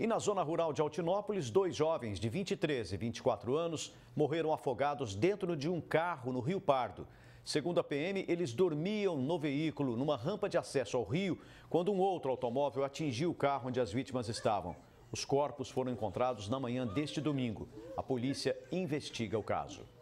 E na zona rural de Altinópolis, dois jovens de 23 e 24 anos morreram afogados dentro de um carro no Rio Pardo. Segundo a PM, eles dormiam no veículo, numa rampa de acesso ao rio, quando um outro automóvel atingiu o carro onde as vítimas estavam. Os corpos foram encontrados na manhã deste domingo. A polícia investiga o caso.